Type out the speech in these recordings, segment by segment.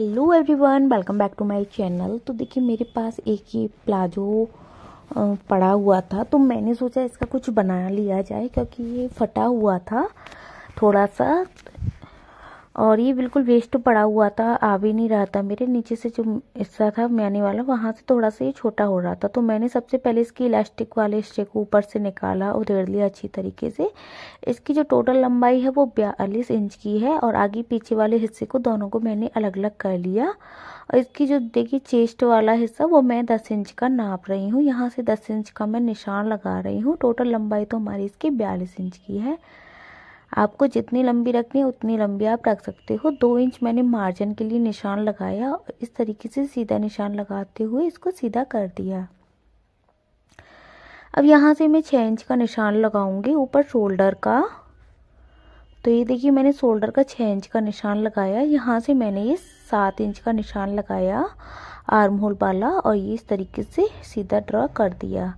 hello everyone welcome back to my channel तो देखिए मेरे पास एक ये प्लाजो पड़ा हुआ था तो मैंने सोचा इसका कुछ बना लिया जाए क्योंकि ये फटा हुआ था थोड़ा सा और ये बिल्कुल वेस्ट पड़ा हुआ था आ भी नहीं रहा था मेरे नीचे से जो हिस्सा था मैने वाला वहाँ से थोड़ा सा ये छोटा हो रहा था तो मैंने सबसे पहले इसकी इलास्टिक वाले हिस्से को ऊपर से निकाला उधेड़ लिया अच्छी तरीके से इसकी जो टोटल लंबाई है वो बयालीस इंच की है और आगे पीछे वाले हिस्से को दोनों को मैंने अलग अलग कर लिया और इसकी जो देखिए चेस्ट वाला हिस्सा वो मैं दस इंच का नाप रही हूँ यहाँ से दस इंच का मैं निशान लगा रही हूँ टोटल लंबाई तो हमारी इसकी बयालीस इंच की है आपको जितनी लंबी रखनी है उतनी लंबी आप रख सकते हो दो इंच मैंने मार्जिन के लिए निशान लगाया और इस तरीके से सीधा निशान लगाते हुए इसको सीधा कर दिया अब यहाँ से मैं छः इंच का निशान लगाऊंगी ऊपर शोल्डर का तो ये देखिए मैंने शोल्डर का छः इंच का निशान लगाया यहाँ से मैंने ये सात इंच का निशान लगाया आर्म होल वाला और ये इस तरीके से सीधा ड्रॉ कर दिया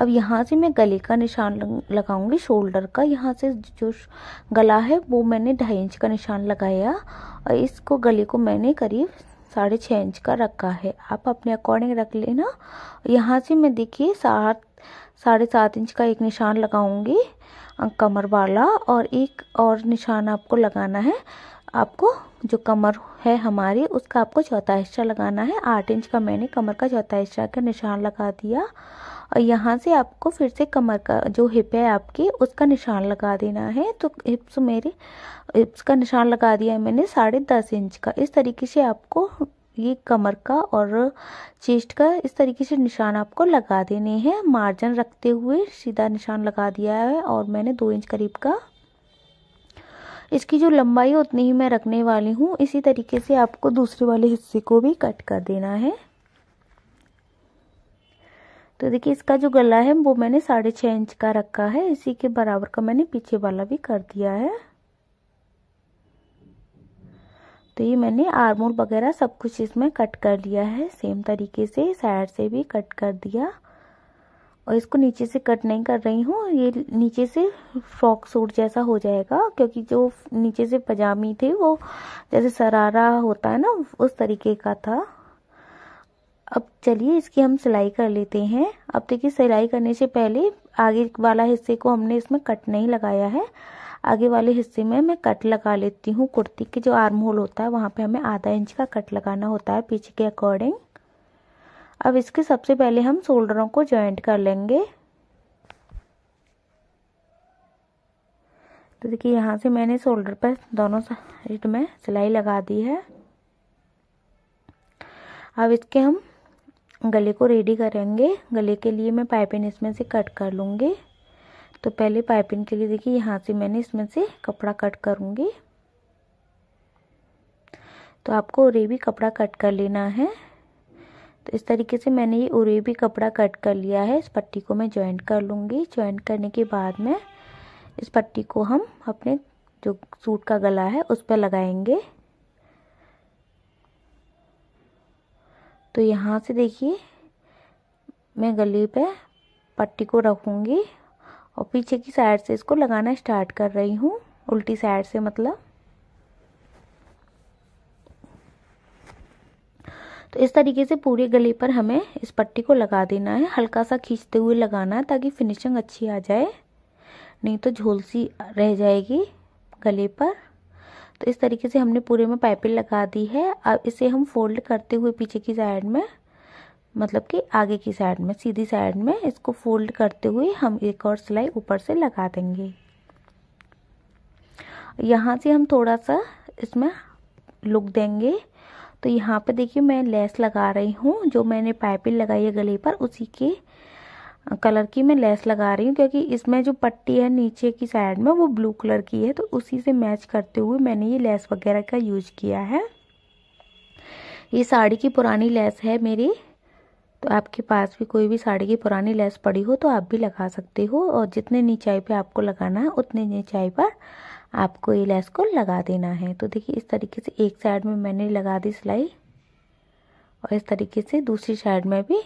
अब यहाँ से मैं गले का निशान लगाऊंगी शोल्डर का यहाँ से जो गला है वो मैंने ढाई इंच का निशान लगाया और इसको गले को मैंने करीब साढ़े छः इंच का रखा है आप अपने अकॉर्डिंग रख लेना यहाँ से मैं देखिए सात साढ़े सात इंच का एक निशान लगाऊंगी कमर वाला और एक और निशान आपको लगाना है आपको जो कमर है हमारी उसका आपको चौथा हिस्सा लगाना है आठ इंच का मैंने कमर का चौथा हिस्सा का निशान लगा दिया और यहाँ से आपको फिर से कमर का जो हिप है आपकी उसका निशान लगा देना है तो हिप्स मेरे हिप्स का निशान लगा दिया है मैंने साढ़े दस इंच का इस तरीके से आपको ये कमर का और चेस्ट का इस तरीके से निशान आपको लगा देने हैं मार्जिन रखते हुए सीधा निशान लगा दिया है और मैंने दो इंच करीब का इसकी जो लंबाई उतनी ही मैं रखने वाली हूँ इसी तरीके से आपको दूसरे वाले हिस्से को भी कट कर देना है तो देखिए इसका जो गला है वो मैंने साढ़े छः इंच का रखा है इसी के बराबर का मैंने पीछे वाला भी कर दिया है तो ये मैंने आर्मोल वगैरह सब कुछ इसमें कट कर लिया है सेम तरीके से साइड से भी कट कर दिया और इसको नीचे से कट नहीं कर रही हूँ ये नीचे से फ्रॉक सूट जैसा हो जाएगा क्योंकि जो नीचे से पजामी थी वो जैसे सरारा होता है ना उस तरीके का था अब चलिए इसकी हम सिलाई कर लेते हैं अब देखिए सिलाई करने से पहले आगे वाला हिस्से को हमने इसमें कट नहीं लगाया है आगे वाले हिस्से में मैं कट लगा लेती हूँ कुर्ती के जो आर्म होल होता है वहाँ पे हमें आधा इंच का कट लगाना होता है पीछे के अकॉर्डिंग अब इसके सबसे पहले हम शोल्डरों को ज्वाइंट कर लेंगे तो देखिए यहाँ से मैंने शोल्डर पर दोनों साइड में सिलाई लगा दी है अब इसके हम गले को रेडी करेंगे गले के लिए मैं पाइपिंग इसमें से कट कर लूँगी तो पहले पाइपिंग के लिए देखिए यहाँ से मैंने इसमें से कपड़ा कट करूँगी तो आपको रेवी कपड़ा कट कर लेना है तो इस तरीके से मैंने ये उरेबी कपड़ा कट कर लिया है इस पट्टी को मैं ज्वाइंट कर लूँगी ज्वाइंट करने के बाद में इस पट्टी को हम अपने जो सूट का गला है उस पर लगाएंगे तो यहाँ से देखिए मैं गले पे पट्टी को रखूँगी और पीछे की साइड से इसको लगाना स्टार्ट कर रही हूँ उल्टी साइड से मतलब तो इस तरीके से पूरे गले पर हमें इस पट्टी को लगा देना है हल्का सा खींचते हुए लगाना है ताकि फिनिशिंग अच्छी आ जाए नहीं तो झोल सी रह जाएगी गले पर तो इस तरीके से हमने पूरे में पाइपिंग लगा दी है अब इसे हम फोल्ड करते हुए पीछे की साइड में मतलब कि आगे की साइड में सीधी साइड में इसको फोल्ड करते हुए हम एक और सिलाई ऊपर से लगा देंगे यहाँ से हम थोड़ा सा इसमें लुक देंगे तो यहाँ पर देखिए मैं लेस लगा रही हूँ जो मैंने पाइपिंग लगाई है गले पर उसी के कलर की मैं लेस लगा रही हूँ क्योंकि इसमें जो पट्टी है नीचे की साइड में वो ब्लू कलर की है तो उसी से मैच करते हुए मैंने ये लेस वगैरह का यूज किया है ये साड़ी की पुरानी लेस है मेरी तो आपके पास भी कोई भी साड़ी की पुरानी लेस पड़ी हो तो आप भी लगा सकते हो और जितने नीचाई पे आपको लगाना है उतने नीचाई पर आपको ये लेस को लगा देना है तो देखिए इस तरीके से एक साइड में मैंने लगा दी सिलाई और इस तरीके से दूसरी साइड में भी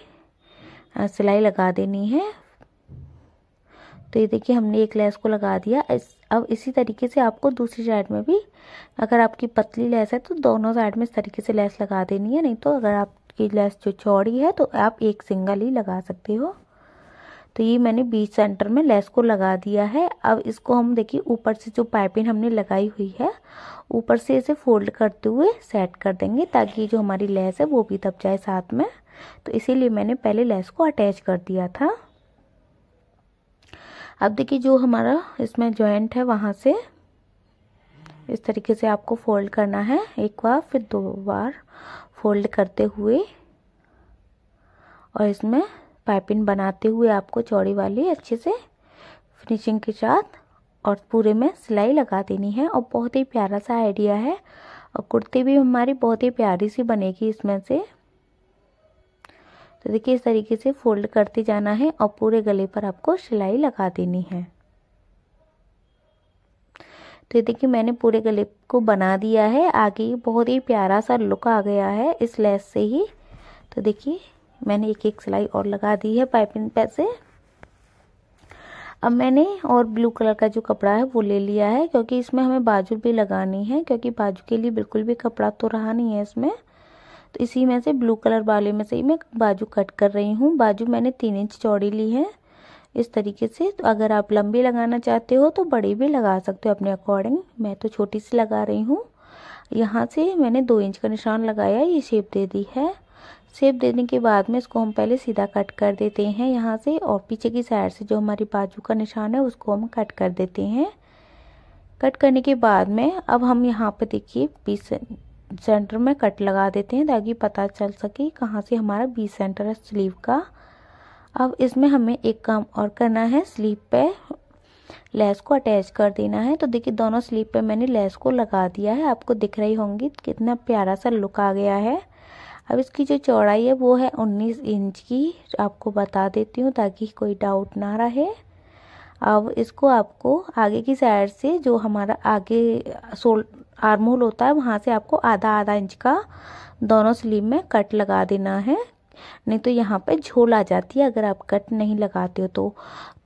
सिलाई लगा देनी है तो ये देखिए हमने एक लेस को लगा दिया इस अब इसी तरीके से आपको दूसरी साइड में भी अगर आपकी पतली लेस है तो दोनों साइड में इस तरीके से लेस लगा देनी है नहीं तो अगर आपकी लेस जो चौड़ी है तो आप एक सिंगल ही लगा सकते हो तो ये मैंने बीच सेंटर में लेस को लगा दिया है अब इसको हम देखिए ऊपर से जो पाइपिंग हमने लगाई हुई है ऊपर से इसे फोल्ड करते हुए सेट कर देंगे ताकि जो हमारी लेस है वो भी दब जाए साथ में तो इसीलिए मैंने पहले लेस को अटैच कर दिया था अब देखिए जो हमारा इसमें जॉइंट है वहाँ से इस तरीके से आपको फोल्ड करना है एक बार फिर दो बार फोल्ड करते हुए और इसमें पाइपिंग बनाते हुए आपको चौड़ी वाली अच्छे से फिनिशिंग के साथ और पूरे में सिलाई लगा देनी है और बहुत ही प्यारा सा आइडिया है और कुर्ती भी हमारी बहुत ही प्यारी सी बनेगी इसमें से तो देखिए इस तरीके से फोल्ड करते जाना है और पूरे गले पर आपको सिलाई लगा देनी है तो देखिए मैंने पूरे गले को बना दिया है आगे बहुत ही प्यारा सा लुक आ गया है इस लेस से ही तो देखिए मैंने एक एक सिलाई और लगा दी है पाइपिंग पे से अब मैंने और ब्लू कलर का जो कपड़ा है वो ले लिया है क्योंकि इसमें हमें बाजू भी लगानी है क्योंकि बाजू के लिए बिल्कुल भी कपड़ा तो रहा नहीं है इसमें तो इसी में से ब्लू कलर वाले में से ही मैं बाजू कट कर रही हूँ बाजू मैंने तीन इंच चौड़ी ली है इस तरीके से तो अगर आप लंबी लगाना चाहते हो तो बड़ी भी लगा सकते हो अपने अकॉर्डिंग मैं तो छोटी सी लगा रही हूँ यहाँ से मैंने दो इंच का निशान लगाया ये शेप दे दी है सेप देने के बाद में इसको हम पहले सीधा कट कर देते हैं यहाँ से और पीछे की साइड से जो हमारी बाजू का निशान है उसको हम कट कर देते हैं कट करने के बाद में अब हम यहाँ पर देखिए बीस सेंटर में कट लगा देते हैं ताकि पता चल सके कहाँ से हमारा बीस सेंटर है स्लीव का अब इसमें हमें एक काम और करना है स्लीव पे लेस को अटैच कर देना है तो देखिए दोनों स्लीव पे मैंने लेस को लगा दिया है आपको दिख रही होंगी कितना प्यारा सा लुक आ गया है अब इसकी जो चौड़ाई है वो है 19 इंच की आपको बता देती हूँ ताकि कोई डाउट ना रहे अब इसको आपको आगे की साइड से जो हमारा आगे सोल आर्मोल होता है वहाँ से आपको आधा आधा इंच का दोनों स्लीव में कट लगा देना है नहीं तो यहाँ पे झोल आ जाती है अगर आप कट नहीं लगाते हो तो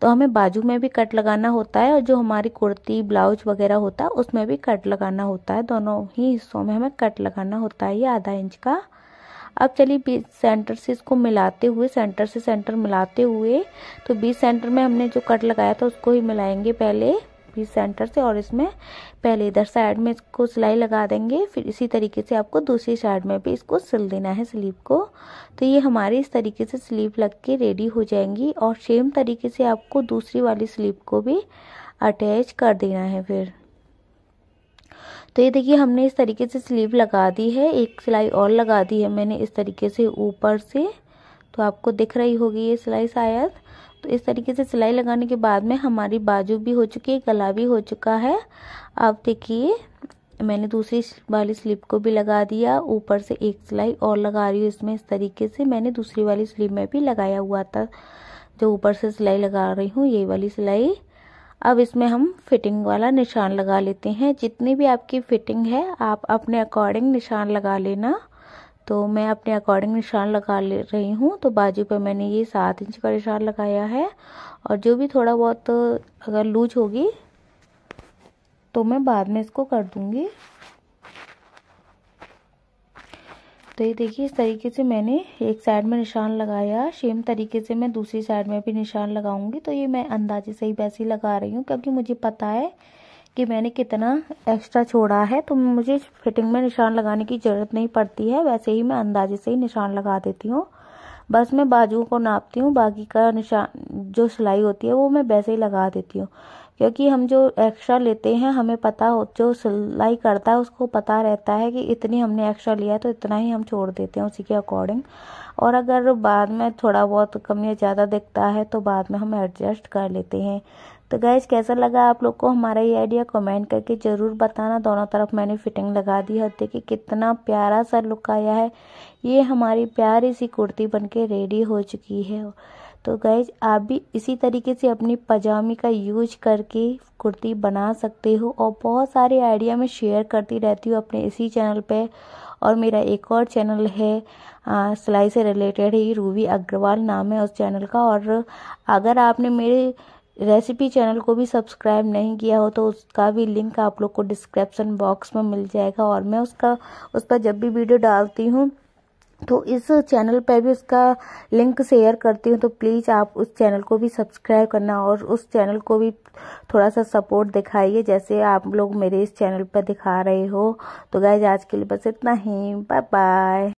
तो हमें बाजू में भी कट लगाना होता है और जो हमारी कुर्ती ब्लाउज वगैरह होता है उसमें भी कट लगाना होता है दोनों ही हिस्सों में हमें कट लगाना होता है ये आधा इंच का अब चलिए सेंटर से इसको मिलाते हुए सेंटर से सेंटर मिलाते हुए तो बीस सेंटर में हमने जो कट लगाया था उसको ही मिलाएंगे पहले बीस सेंटर से और इसमें पहले इधर साइड में इसको सिलाई लगा देंगे फिर इसी तरीके से आपको दूसरी साइड में भी इसको सिल देना है स्लीव को तो ये हमारी इस तरीके से स्लीव लग के रेडी हो जाएंगी और सेम तरीके से आपको दूसरी वाली स्लीव को भी अटैच कर देना है फिर तो ये देखिए हमने इस तरीके से स्लीव लगा दी है एक सिलाई और लगा दी है मैंने इस तरीके से ऊपर से तो आपको दिख रही होगी ये सिलाई शायद तो इस तरीके से सिलाई लगाने के बाद में हमारी बाजू भी हो चुकी है गला भी हो चुका है आप देखिए मैंने दूसरी वाली स्लीव को भी लगा दिया ऊपर से एक सिलाई और लगा रही हूँ इसमें इस तरीके से मैंने दूसरी वाली स्लीव में भी लगाया हुआ था जो ऊपर से सिलाई लगा रही हूँ ये वाली सिलाई अब इसमें हम फिटिंग वाला निशान लगा लेते हैं जितनी भी आपकी फिटिंग है आप अपने अकॉर्डिंग निशान लगा लेना तो मैं अपने अकॉर्डिंग निशान लगा ले रही हूँ तो बाजू पर मैंने ये सात इंच का निशान लगाया है और जो भी थोड़ा बहुत अगर लूज होगी तो मैं बाद में इसको कर दूँगी तो ये देखिए इस तरीके से मैंने एक साइड में निशान लगाया सेम तरीके से मैं दूसरी साइड में भी निशान लगाऊंगी तो ये मैं अंदाजे से ही वैसे ही लगा रही हूँ क्योंकि मुझे पता है कि मैंने कितना एक्स्ट्रा छोड़ा है तो मुझे फिटिंग में निशान लगाने की ज़रूरत नहीं पड़ती है वैसे ही मैं अंदाजे से ही निशान लगा देती हूँ बस मैं बाजुओं को नापती हूँ बाकी का निशान जो सिलाई होती है वो मैं वैसे ही लगा देती हूँ क्योंकि हम जो एक्स्ट्रा लेते हैं हमें पता हो जो सिलाई करता है उसको पता रहता है कि इतनी हमने एक्स्ट्रा लिया है तो इतना ही हम छोड़ देते हैं उसी के अकॉर्डिंग और अगर बाद में थोड़ा बहुत कम या ज़्यादा दिखता है तो बाद में हम एडजस्ट कर लेते हैं तो गैस कैसा लगा आप लोग को हमारा ये आइडिया कमेंट करके ज़रूर बताना दोनों तरफ मैंने फिटिंग लगा दी है देखिए कितना प्यारा सा लुक आया है ये हमारी प्यारी सी कुर्ती बनके रेडी हो चुकी है तो गैज आप भी इसी तरीके से अपनी पजामी का यूज करके कुर्ती बना सकते हो और बहुत सारे आइडिया मैं शेयर करती रहती हूँ अपने इसी चैनल पे और मेरा एक और चैनल है सिलाई से रिलेटेड ही रूवी अग्रवाल नाम है उस चैनल का और अगर आपने मेरे रेसिपी चैनल को भी सब्सक्राइब नहीं किया हो तो उसका भी लिंक आप लोग को डिस्क्रिप्शन बॉक्स में मिल जाएगा और मैं उसका उस पर जब भी वीडियो डालती हूँ तो इस चैनल पर भी उसका लिंक शेयर करती हूँ तो प्लीज़ आप उस चैनल को भी सब्सक्राइब करना और उस चैनल को भी थोड़ा सा सपोर्ट दिखाइए जैसे आप लोग मेरे इस चैनल पर दिखा रहे हो तो गाइज आज के लिए बस इतना ही बाय बाय